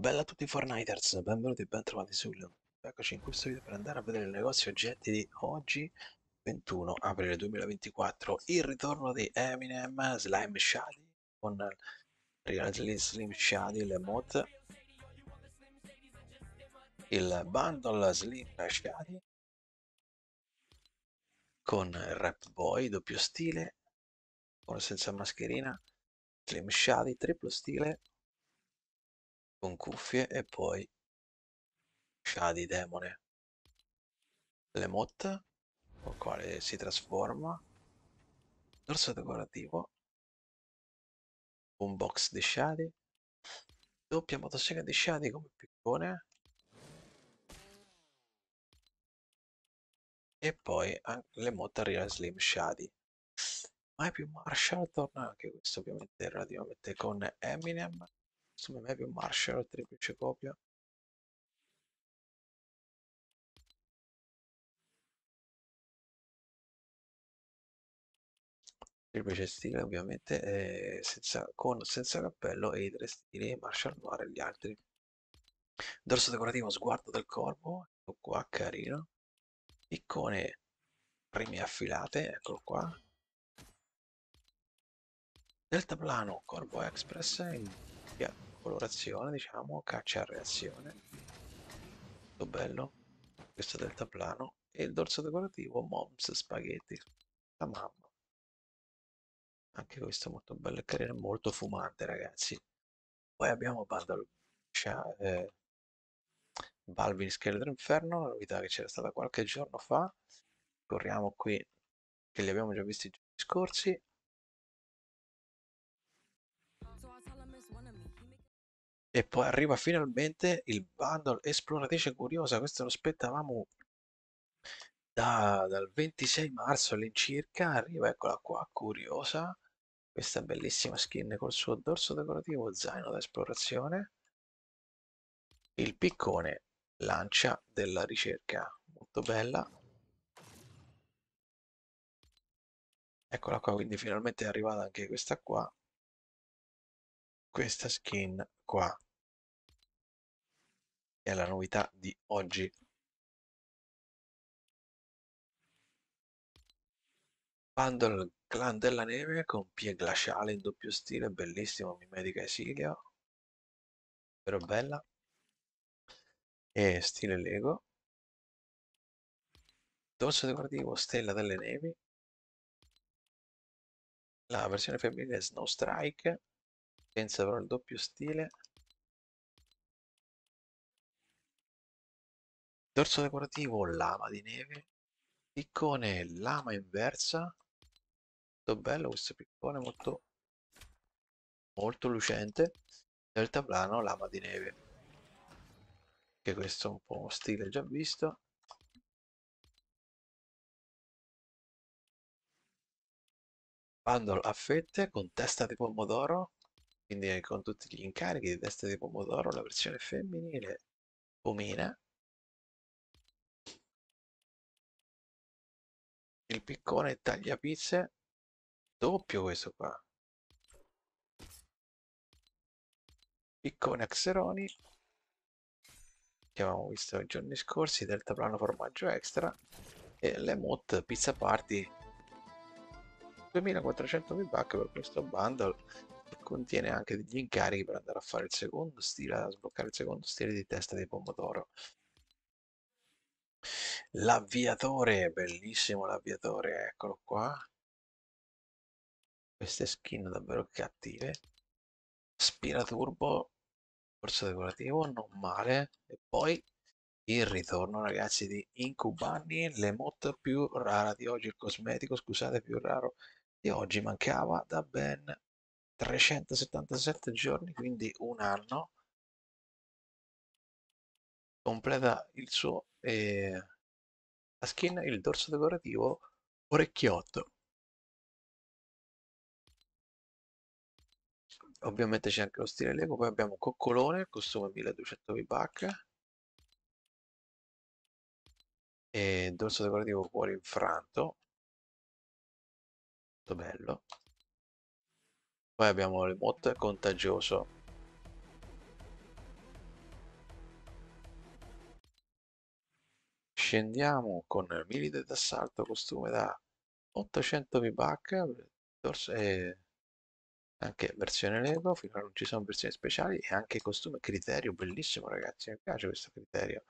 Bella a tutti Fortniters, benvenuti e bentrovati sul Eccoci in questo video per andare a vedere il negozio oggetti di oggi 21 aprile 2024 Il ritorno di Eminem Slime Shady con Real Slim Shady le mod Il bundle Slim Shady con Rap Boy doppio stile con senza mascherina Slim Shady triplo stile con cuffie e poi Shadi demone. le motte con quale si trasforma. Dorso decorativo. Un box di Shadi. Doppia motosega di Shadi come piccone. E poi le motte arriva Slim Shadi. Mai più Marshall torna anche questo ovviamente relativamente con Eminem Secondo me più Marshall, triplice copia. Triplice stile ovviamente eh, senza, con senza cappello e i tre stili Marshall Noir e gli altri. Dorso decorativo, sguardo del corpo, ecco qua, carino. Icone rime affilate, eccolo qua. Deltaplano, corpo express, yeah colorazione, diciamo, caccia a reazione. Molto bello. Questo del tablano. E il dorso decorativo, Moms Spaghetti. La mamma. Anche questo molto bello e carino, molto fumante, ragazzi. Poi abbiamo Vandal, cioè, eh, Balvin Scheletro Inferno, la novità che c'era stata qualche giorno fa. Corriamo qui, che li abbiamo già visti i giorni scorsi. E poi arriva finalmente il bundle Esploratrice Curiosa, questo lo aspettavamo da, dal 26 marzo all'incirca, arriva eccola qua, Curiosa, questa bellissima skin col suo dorso decorativo, zaino da esplorazione, il piccone lancia della ricerca, molto bella. Eccola qua, quindi finalmente è arrivata anche questa qua, questa skin qua è la novità di oggi. Bundle Clan della Neve con pie glaciale in doppio stile, bellissimo, mimetica Esilio, però bella, e stile Lego. Dorso decorativo Stella delle Nevi, la versione femminile Snow Strike, senza però il doppio stile, dorso decorativo, lama di neve, piccone, lama inversa. Molto bello questo piccone, molto, molto lucente. Nel tablano, lama di neve. Che questo è un po' stile già visto. Bundle a fette con testa di pomodoro, quindi con tutti gli incarichi di testa di pomodoro, la versione femminile, pomina il piccone taglia pizze doppio questo qua piccone axeroni che avevamo visto i giorni scorsi delta deltaplano formaggio extra e le l'emot pizza party 2400 v buck per questo bundle che contiene anche degli incarichi per andare a fare il secondo stile a sbloccare il secondo stile di testa di pomodoro L'avviatore, bellissimo l'avviatore, eccolo qua. Queste skin davvero cattive. Spira turbo, forza decorativo, non male. E poi il ritorno ragazzi di Incubanni, l'emote più rara di oggi, il cosmetico, scusate, più raro di oggi. Mancava da ben 377 giorni, quindi un anno. Completa il suo e la skin il dorso decorativo, orecchiotto. Ovviamente c'è anche lo stile Lego, poi abbiamo Coccolone, costume 1200 V-Buck. E dorso decorativo cuore infranto. Molto bello. Poi abbiamo le mod contagioso scendiamo con Milite d'assalto, costume da 800 VBAC, e anche versione Lego, finora non ci sono versioni speciali e anche costume criterio, bellissimo ragazzi, mi piace questo criterio,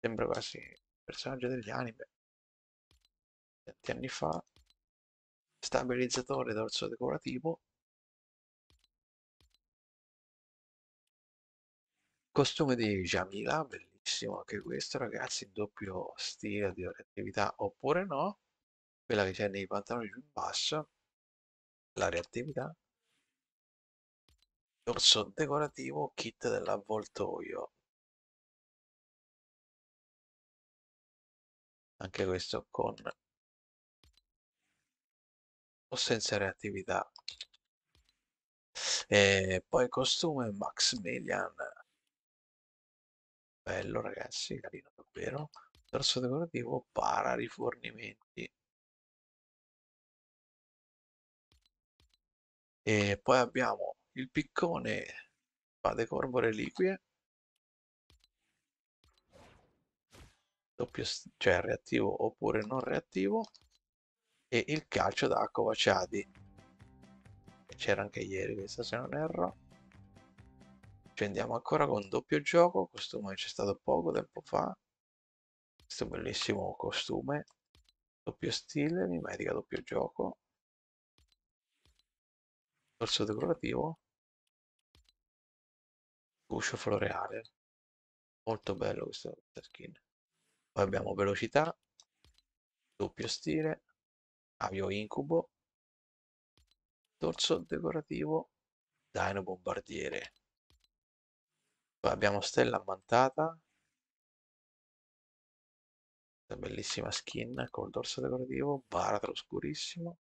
sembra quasi un personaggio degli anime, tanti anni fa, stabilizzatore dorso decorativo, costume di Jamila, bellissimo. Bellissimo anche questo, ragazzi, doppio stile di reattività oppure no, quella che c'è nei pantaloni più in basso, la reattività, dorso decorativo, kit dell'avvoltoio. Anche questo con o senza reattività. E poi costume Max Millian bello ragazzi, carino davvero. terzo decorativo, para, rifornimenti. E poi abbiamo il piccone, fa decorbo reliquie. Doppio, cioè reattivo oppure non reattivo. E il calcio da Covacciadi. C'era anche ieri questa se non erro andiamo ancora con doppio gioco costume c'è stato poco tempo fa questo bellissimo costume doppio stile mimetica doppio gioco dorso decorativo guscio floreale molto bello questo skin poi abbiamo velocità doppio stile avio incubo torso decorativo dino bombardiere abbiamo Stella ammantata. Questa bellissima skin col dorso decorativo, baratro scurissimo.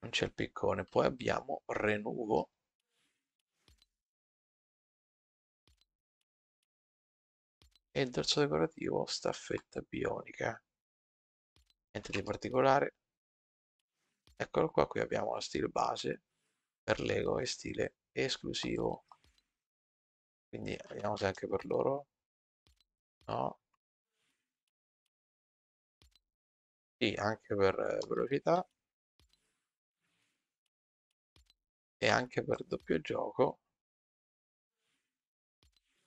Non c'è il piccone. Poi abbiamo Renuvo. E il dorso decorativo, staffetta bionica. Niente di particolare. Eccolo qua, qui abbiamo la stile base per Lego e stile esclusivo quindi vediamo se anche per loro. No. Sì, anche per eh, velocità. E anche per doppio gioco.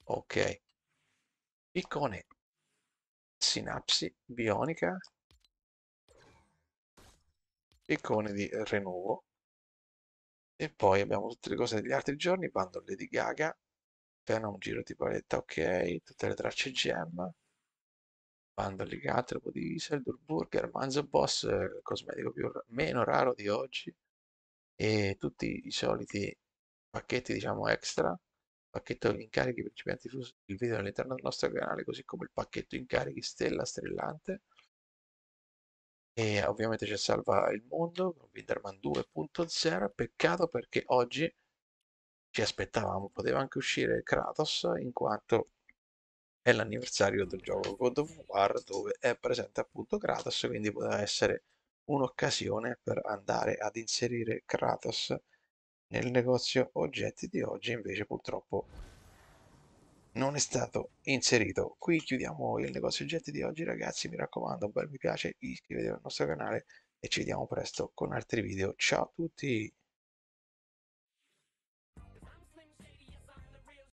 Ok. Piccone. Sinapsi bionica. Piccone di rinnovo. E poi abbiamo tutte le cose degli altri giorni, bando di Gaga, pena un giro di paletta, ok, tutte le tracce gem, bando legato, un di Iseldur, Burger, Manzo Boss, eh, il cosmetico più, meno raro di oggi, e tutti i soliti pacchetti, diciamo, extra, pacchetto incarichi principianti fuso il video all'interno del nostro canale, così come il pacchetto incarichi stella strillante, e ovviamente c'è Salva il Mondo con Winterman 2.0 peccato perché oggi ci aspettavamo, poteva anche uscire Kratos in quanto è l'anniversario del gioco God of War dove è presente appunto Kratos, quindi poteva essere un'occasione per andare ad inserire Kratos nel negozio oggetti di oggi, invece purtroppo non è stato inserito. Qui chiudiamo il negozio oggetti di oggi ragazzi, mi raccomando un bel mi piace, iscrivetevi al nostro canale e ci vediamo presto con altri video. Ciao a tutti!